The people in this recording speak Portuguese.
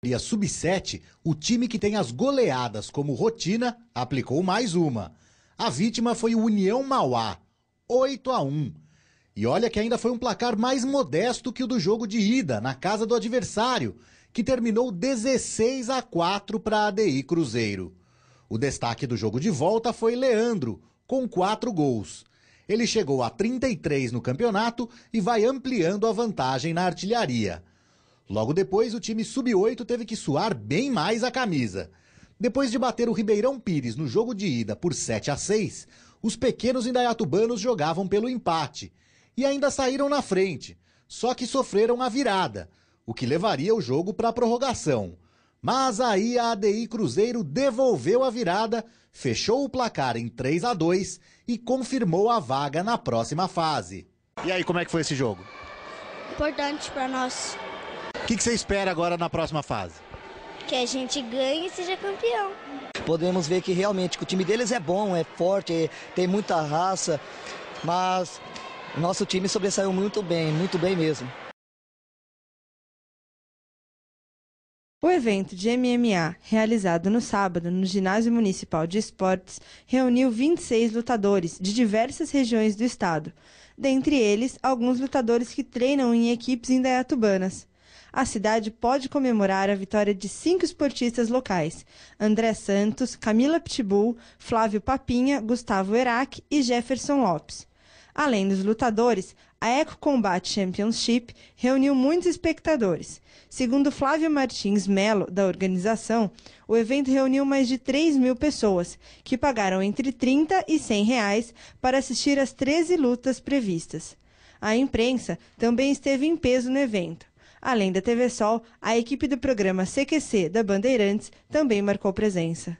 categoria sub-7, o time que tem as goleadas como rotina aplicou mais uma. A vítima foi o União Mauá, 8 a 1. E olha que ainda foi um placar mais modesto que o do jogo de ida, na casa do adversário, que terminou 16 a 4 para a ADI Cruzeiro. O destaque do jogo de volta foi Leandro, com quatro gols. Ele chegou a 33 no campeonato e vai ampliando a vantagem na artilharia. Logo depois, o time sub-8 teve que suar bem mais a camisa. Depois de bater o Ribeirão Pires no jogo de ida por 7 a 6, os pequenos indaiatubanos jogavam pelo empate e ainda saíram na frente, só que sofreram a virada, o que levaria o jogo para a prorrogação. Mas aí a ADI Cruzeiro devolveu a virada, fechou o placar em 3 a 2 e confirmou a vaga na próxima fase. E aí, como é que foi esse jogo? Importante para nós que, que você espera agora na próxima fase? Que a gente ganhe e seja campeão. Podemos ver que realmente o time deles é bom, é forte, é, tem muita raça, mas nosso time sobressaiu muito bem, muito bem mesmo. O evento de MMA, realizado no sábado no Ginásio Municipal de Esportes, reuniu 26 lutadores de diversas regiões do estado, dentre eles alguns lutadores que treinam em equipes indaiatubanas a cidade pode comemorar a vitória de cinco esportistas locais: André Santos, Camila Pitbull, Flávio Papinha, Gustavo Erac e Jefferson Lopes. Além dos lutadores, a Eco Combat Championship reuniu muitos espectadores. Segundo Flávio Martins Melo, da organização, o evento reuniu mais de 3 mil pessoas, que pagaram entre 30 e 100 reais para assistir às 13 lutas previstas. A imprensa também esteve em peso no evento. Além da TV Sol, a equipe do programa CQC da Bandeirantes também marcou presença.